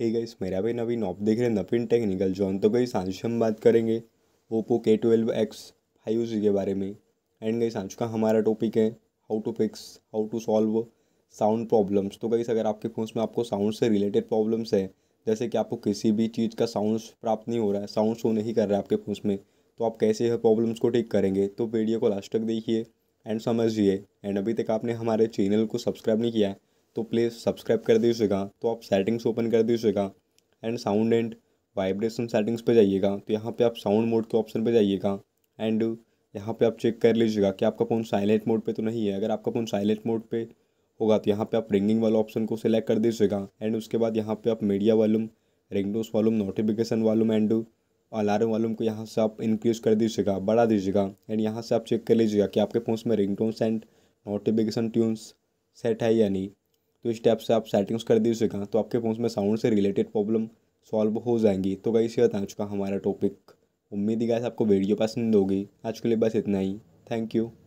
hey guys मेरा भाई नवीन आप देख रहे हैं नवीन टेक्निकल जॉन तो गई आज हम बात करेंगे ओप्पो के ट्वेल्व एक्स फाइव जी के बारे में एंड गई आज का हमारा टॉपिक है how to fix how to solve sound problems तो गई अगर आपके फ़ोन में आपको साउंड से रिलेटेड प्रॉब्लम्स है जैसे कि आपको किसी भी चीज़ का साउंड प्राप्त नहीं हो रहा है साउंड शो नहीं कर रहा है आपके फ़ोन में तो आप कैसे यह प्रॉब्लम्स को ठीक करेंगे तो वीडियो को लास्ट तक देखिए एंड समझिए एंड अभी तक आपने हमारे चैनल को सब्सक्राइब नहीं किया है तो प्लीज़ सब्सक्राइब कर दीजिएगा तो आप सेटिंग्स ओपन कर दीजिएगा and sound and vibration settings पे जाइएगा तो यहाँ पे आप साउंड मोड के ऑप्शन पे जाइएगा एंड यहाँ पे आप चेक कर लीजिएगा कि आपका फ़ोन साइलेंट मोड पे तो नहीं है अगर आपका फ़ोन साइलेंट मोड पे होगा तो यहाँ पे आप रिंगिंग वाला ऑप्शन को सिलेक्ट कर दीजिएगा एंड उसके बाद यहाँ पे आप media volume ringtone volume notification volume and alarm volume को यहाँ से आप इंक्रीज़ कर दीजिएगा बढ़ा दीजिएगा एंड यहाँ से आप चेक कर लीजिएगा कि आपके फ़ोन में ring and notification tunes set है या नहीं तो इस टैप से आप सेटिंग्स कर दीजिएगा से तो आपके फोन में साउंड से रिलेटेड प्रॉब्लम सॉल्व हो जाएंगी तो गई से बता चुका हमारा टॉपिक उम्मीद ही गैस आपको वीडियो पसंद होगी आज के लिए बस इतना ही थैंक यू